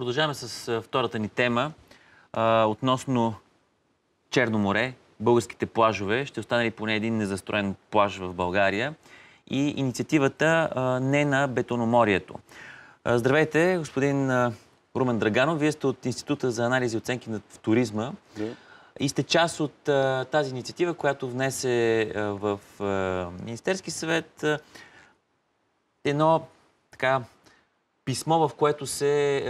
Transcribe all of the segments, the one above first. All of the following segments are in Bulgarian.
Продължаваме с втората ни тема а, относно Черно море, българските плажове. Ще остане ли поне един незастроен плаж в България? И инициативата а, не на бетономорието. А, здравейте, господин Румен Драганов. Вие сте от Института за анализи и оценки на туризма. И сте част от тази инициатива, която внесе в Министерски съвет едно така писмо, в което се е,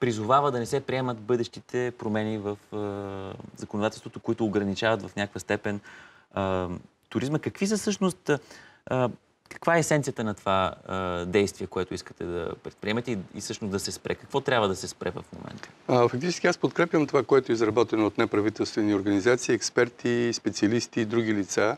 призовава да не се приемат бъдещите промени в е, законодателството, които ограничават в някаква степен е, туризма. Какви са всъщност... Е, каква е есенцията на това е, действие, което искате да предприемете и, и всъщност да се спре? Какво трябва да се спре в момента? А, фактически аз подкрепям това, което е изработено от неправителствени организации, експерти, специалисти и други лица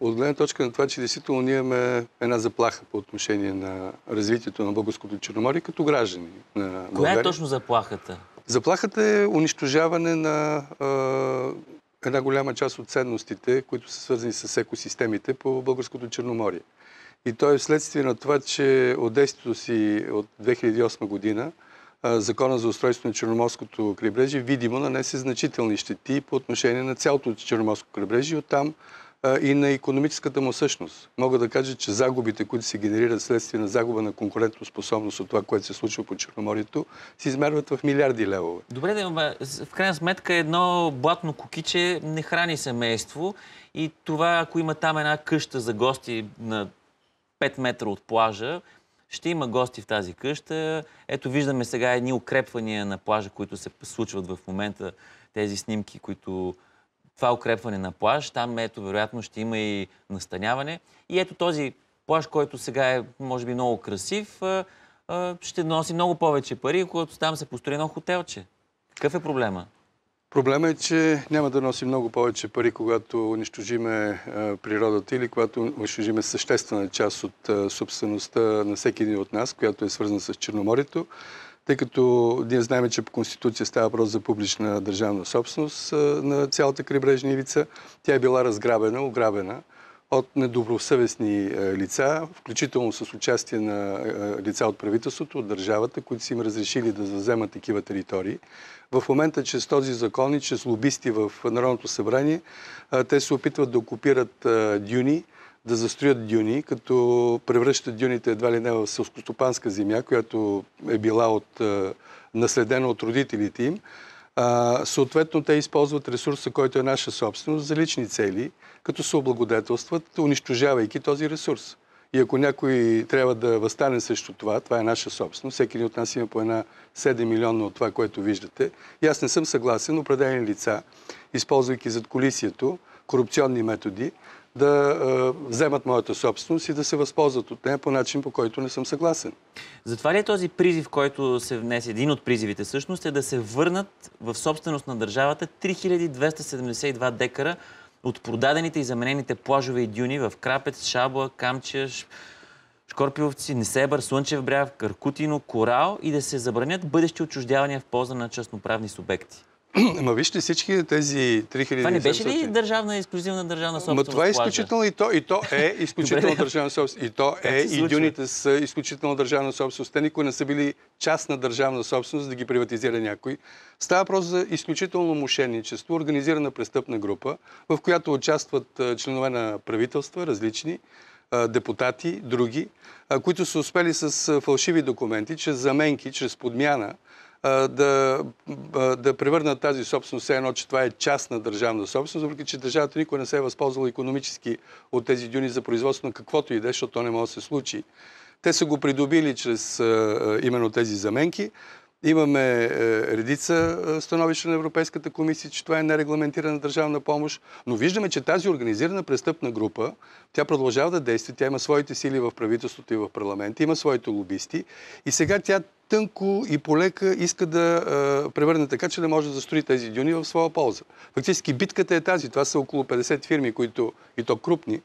от гледна точка на това, че действително ние имаме една заплаха по отношение на развитието на българското Черноморие като граждани на България. Коя е точно заплахата? Заплахата е унищожаване на е, една голяма част от ценностите, които са свързани с екосистемите по българското Черноморие. И то е вследствие на това, че от действието си от 2008 година Закона за устройство на Черноморското крайбрежие видимо нанесе значителни щети по отношение на цялото Черноморско крайбрежие. Оттам и на економическата му същност. Мога да кажа, че загубите, които се генерират следствие на загуба на конкурентоспособност от това, което се случва по Черноморието, се измерват в милиарди левове. Добре, да имаме. В крайна сметка едно блатно кукиче не храни семейство и това, ако има там една къща за гости на 5 метра от плажа, ще има гости в тази къща. Ето виждаме сега едни укрепвания на плажа, които се случват в момента. Тези снимки, които това укрепване на плаж. Там, ето, вероятно, ще има и настаняване. И ето този плаж, който сега е, може би, много красив, ще носи много повече пари, когато там се построи едно хотелче. Какъв е проблема? Проблема е, че няма да носи много повече пари, когато унищожиме природата или когато унищожиме съществена част от собствеността на всеки един от нас, която е свързана с Черноморието тъй като ние знаем, че по Конституция става въпрос за публична държавна собственост на цялата крайбрежна ивица. Тя е била разграбена, ограбена от недобросъвестни лица, включително с участие на лица от правителството, от държавата, които са им разрешили да заземат такива територии. В момента, чрез този закон и чрез лобисти в Народното събрание, те се опитват да окупират дюни, да застроят дюни, като превръщат дюните едва ли не в сълскостопанска земя, която е била от, е, наследена от родителите им. А, съответно, те използват ресурса, който е наша собственост, за лични цели, като се облагодетелстват, унищожавайки този ресурс. И ако някой трябва да възстане срещу това, това е наша собственост, всеки ни от нас има по една 7 милиона от това, което виждате. И аз не съм съгласен, определени лица, използвайки зад колисието корупционни методи, да вземат моята собственост и да се възползват от нея по начин, по който не съм съгласен. Затова ли е този призив, който се внесе, един от призивите всъщност, е да се върнат в собственост на държавата 3272 декара от продадените и заменените плажове и дюни в Крапец, Шабла, Камчия, Шкорпиловци, Несебър, Слънчев бряг, Каркутино, Корал и да се забранят бъдещи отчуждявания в полза на частноправни субекти. Ма вижте всички тези 3000... Това не беше ли държавна, изклюзивна държавна собственост? Ма това е изключително и то, и то е изключително държавна собственост. И то е, и дюните са изключително държавна собственост. Те никой не са били част на държавна собственост да ги приватизира някой. Става просто за изключително мошенничество, организирана престъпна група, в която участват членове на правителства, различни, депутати, други, които са успели с фалшиви документи, чрез заменки, чрез подмяна, да, да превърнат тази собственост, едно, че това е част на държавна собственост, въпреки че държавата никога не се е възползвала економически от тези дюни за производство на каквото и да, е, защото то не може да се случи. Те са го придобили чрез именно тези заменки. Имаме е, редица е, становища на Европейската комисия, че това е нерегламентирана държавна помощ, но виждаме, че тази организирана престъпна група, тя продължава да действа, тя има своите сили в правителството и в парламента, има своите лобисти и сега тя тънко и полека иска да е, превърне така, че да може да застрои тези дюни в своя полза. Фактически битката е тази. Това са около 50 фирми, които и то крупни,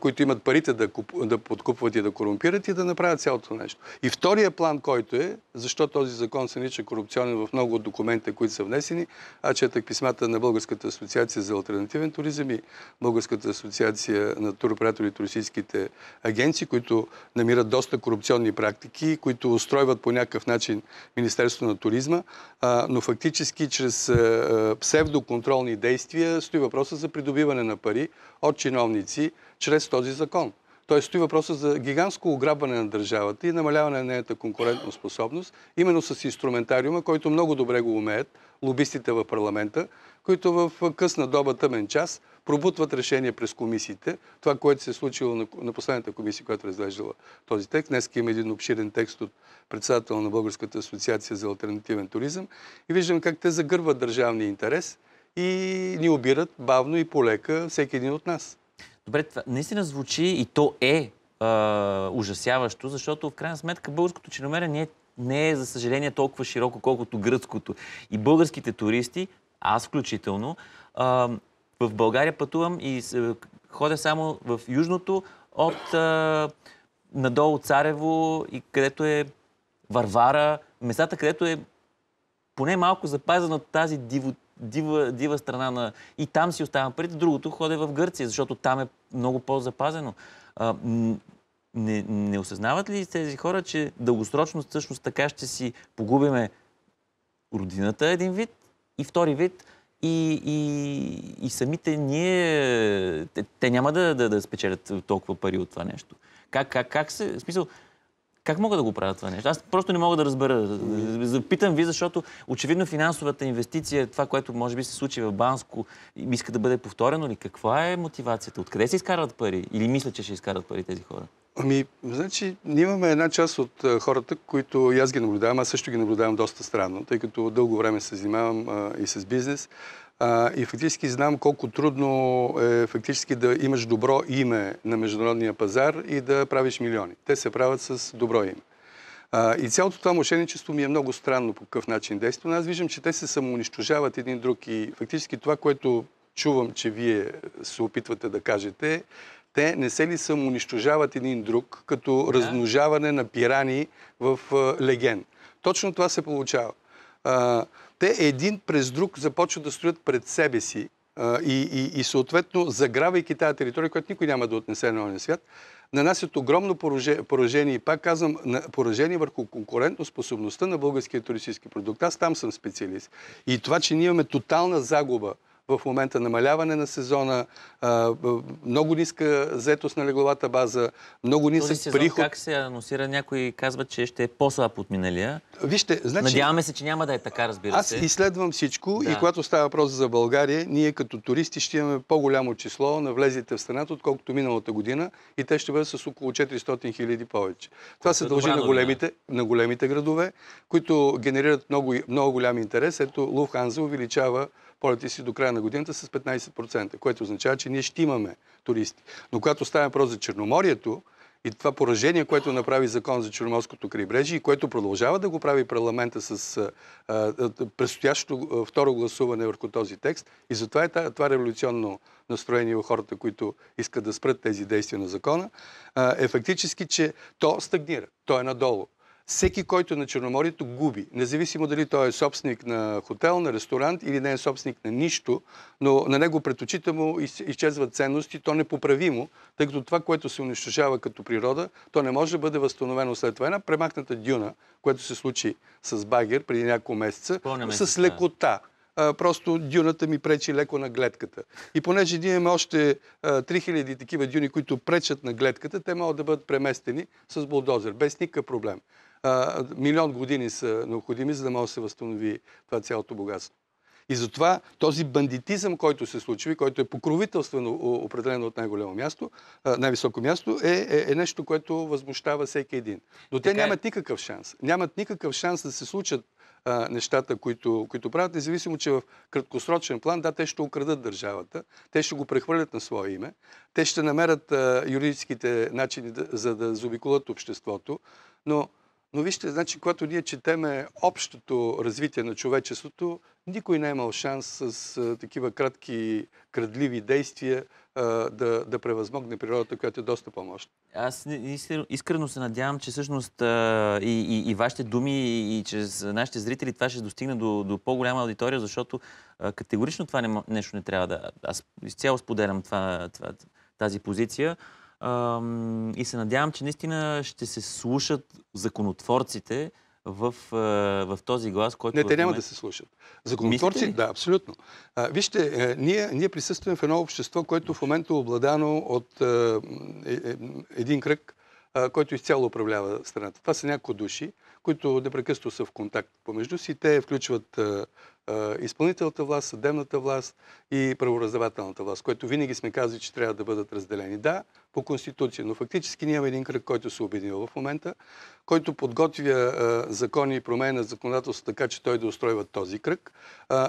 които имат парите да, куп, да подкупват и да корумпират и да направят цялото нещо. И втория план, който е, защо този закон се нича корупционен в много от документите, които са внесени, а четах е писмата на Българската асоциация за альтернативен туризъм и Българската асоциация на туроператори и туристическите агенции, които намират доста корупционни практики, които устройват по някакъв начин Министерството на туризма, а, но фактически чрез а, псевдоконтролни действия стои въпроса за придобиване на пари от чиновници чрез този закон. Т.е. стои въпроса за гигантско ограбване на държавата и намаляване на нейната конкурентна способност, именно с инструментариума, който много добре го умеят лобистите в парламента, които в късна доба, тъмен час, пробутват решения през комисиите. Това, което се е случило на, на последната комисия, която разглеждала този текст. Днес има един обширен текст от председател на Българската асоциация за альтернативен туризъм и виждам как те загърват държавния интерес – и ни обират бавно и полека всеки един от нас. Добре, това наистина звучи и то е ужасяващо, защото в крайна сметка българското черноморе не е, не е, за съжаление, толкова широко, колкото гръцкото. И българските туристи, аз включително, в България пътувам и ходя само в южното от надолу Царево и където е Варвара, местата, където е поне малко запазена от тази дивота дива, дива страна на... И там си оставям парите. Другото ходе в Гърция, защото там е много по-запазено. Не, не осъзнават ли тези хора, че дългосрочно всъщност така ще си погубиме родината един вид и втори вид и, и, и самите ние, те, те няма да, да, да спечелят толкова пари от това нещо. Как, как, как се, в смисъл, как мога да го правят това нещо? Аз просто не мога да разбера. Запитам ви, защото очевидно финансовата инвестиция, е това, което може би се случи в Банско, иска да бъде повторено ли? Каква е мотивацията? Откъде се изкарват пари? Или мислят, че ще изкарат пари тези хора? Ами, значи, ние имаме една част от хората, които аз ги наблюдавам, аз също ги наблюдавам доста странно, тъй като дълго време се занимавам и с бизнес и фактически знам колко трудно е фактически да имаш добро име на международния пазар и да правиш милиони. Те се правят с добро име. А, и цялото това мошенничество ми е много странно по какъв начин действа, но аз виждам, че те се самоунищожават един друг и фактически това, което чувам, че вие се опитвате да кажете, те не се ли самоунищожават един друг като да. размножаване на пирани в леген? Точно това се получава те един през друг започват да строят пред себе си а, и, и, и съответно, загравайки тази територия, която никой няма да отнесе на новия свят, нанасят огромно поражение и пак казвам, поражение върху конкурентоспособността на българския туристически продукт. Аз там съм специалист. И това, че ние имаме тотална загуба в момента намаляване на сезона, много ниска заетост на легловата база, много нисък сезон, приход. Как се анонсира? Някой казва, че ще е по-слаб от миналия. Вижте, значи... Надяваме се, че няма да е така, разбира аз се. Аз изследвам всичко да. и когато става въпрос за България, ние като туристи ще имаме по-голямо число на влезите в страната, отколкото миналата година и те ще бъдат с около 400 хиляди повече. Това се дължи на големите, на големите градове, които генерират много, много голям интерес. Ето Луфханза увеличава полети си до края на годината с 15%, което означава, че ние ще имаме туристи. Но когато ставим въпрос за Черноморието, и това поражение, което направи закон за Черноморското крайбрежие и което продължава да го прави парламента с а, предстоящото второ гласуване върху този текст. И затова е това, това революционно настроение у хората, които искат да спрат тези действия на закона, а, е фактически, че то стагнира. То е надолу всеки, който на Черноморието губи, независимо дали той е собственик на хотел, на ресторант или не е собственик на нищо, но на него пред очите му изчезват ценности, то непоправимо, тъй като това, което се унищожава като природа, то не може да бъде възстановено след това. Една премахната дюна, което се случи с Багер преди няколко месеца, с лекота. Да просто дюната ми пречи леко на гледката. И понеже ние имаме още 3000 такива дюни, които пречат на гледката, те могат да бъдат преместени с булдозер, без никакъв проблем. милион години са необходими, за да може да се възстанови това цялото богатство. И затова този бандитизъм, който се случва и който е покровителствено определено от най-голямо място, най-високо място, е, е, е нещо, което възмущава всеки един. Но така те нямат е. никакъв шанс. Нямат никакъв шанс да се случат нещата, които, които правят, независимо, че в краткосрочен план, да, те ще украдат държавата, те ще го прехвърлят на свое име, те ще намерят а, юридическите начини да, за да заобиколят обществото, но но вижте, значи, когато ние четеме общото развитие на човечеството, никой не е имал шанс с а, такива кратки, крадливи действия а, да, да превъзмогне природата, която е доста помощна. Аз искрено се надявам, че всъщност а, и, и, и вашите думи, и, и чрез нашите зрители това ще достигне до, до по-голяма аудитория, защото а, категорично това не, нещо не трябва да... Аз изцяло споделям това, това, тази позиция. И се надявам, че наистина ще се слушат законотворците в, е, в този глас, който... Не, те няма да се слушат. Законотворци, да, абсолютно. А, вижте, е, ние, ние присъстваме в едно общество, което в момента е обладано от е, е, един кръг който изцяло управлява страната. Това са няколко души, които непрекъсто са в контакт помежду си. Те включват изпълнителната власт, съдебната власт и правораздавателната власт, което винаги сме казали, че трябва да бъдат разделени. Да, по Конституция, но фактически ние имаме един кръг, който се обединил в момента, който подготвя закони и на законодателство така, че той да устройва този кръг.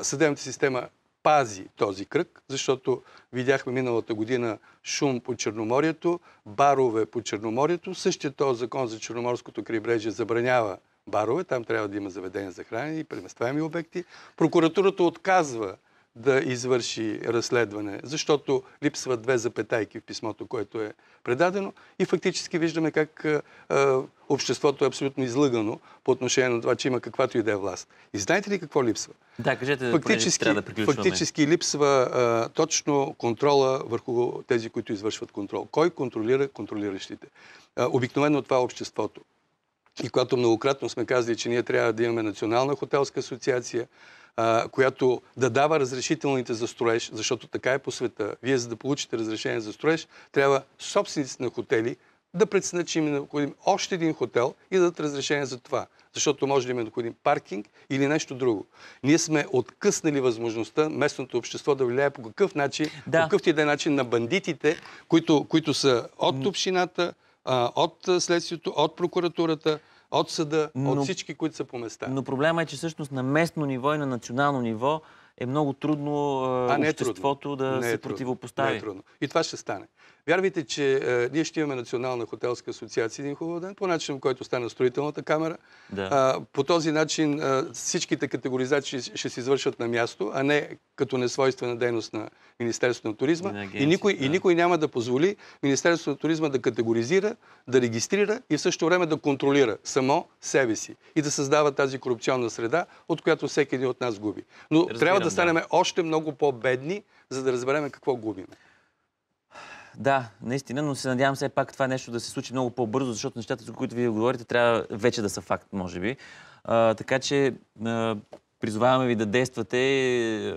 Съдебната система пази този кръг, защото видяхме миналата година шум по Черноморието, барове по Черноморието. Същия този закон за Черноморското крайбрежие забранява барове, там трябва да има заведения за хранение и преместваеми обекти. Прокуратурата отказва да извърши разследване, защото липсват две запетайки в писмото, което е предадено и фактически виждаме как обществото е абсолютно излъгано по отношение на това, че има каквато и да е власт. И знаете ли какво липсва? Да, кажете, фактически, да приключваме. Фактически липсва точно контрола върху тези, които извършват контрол. Кой контролира контролиращите? обикновено това е обществото. И когато многократно сме казали, че ние трябва да имаме Национална хотелска асоциация, която да дава разрешителните за строеж, защото така е по света. Вие, за да получите разрешение за строеж, трябва собствениците на хотели да преценят, че им е необходим още един хотел и да дадат разрешение за това. Защото може да им е необходим паркинг или нещо друго. Ние сме откъснали възможността местното общество да влияе по какъв начин, да. по какъв и да е начин на бандитите, които, които са от общината, а, от следствието, от прокуратурата, от съда, но, от всички, които са по места. Но проблема е, че всъщност на местно ниво и на национално ниво е много трудно а, не е обществото трудно. да не е се е трудно. противопостави. Не е трудно. И това ще стане. Вярвайте, че е, ние ще имаме Национална хотелска асоциация един хубав ден, по начин, който стана строителната камера. Да. А, по този начин а, всичките категоризации ще, се извършат на място, а не като несвойствена дейност на Министерството на туризма. И, на агенция, и, никой, да. и никой няма да позволи Министерството на туризма да категоризира, да регистрира и в същото време да контролира само себе си и да създава тази корупционна среда, от която всеки един от нас губи. Но трябва да станем да. още много по-бедни, за да разбереме какво губим. Да, наистина, но се надявам все пак това нещо да се случи много по-бързо, защото нещата, за които вие говорите, трябва вече да са факт, може би. А, така че а, призоваваме ви да действате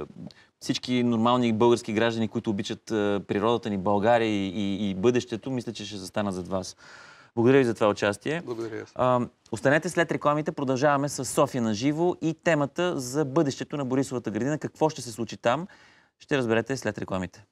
всички нормални български граждани, които обичат природата ни, България и, и, и бъдещето, мисля, че ще застанат зад вас. Благодаря ви за това участие. Благодаря. А, останете след рекламите. Продължаваме с София на живо и темата за бъдещето на Борисовата градина. Какво ще се случи там, ще разберете след рекламите.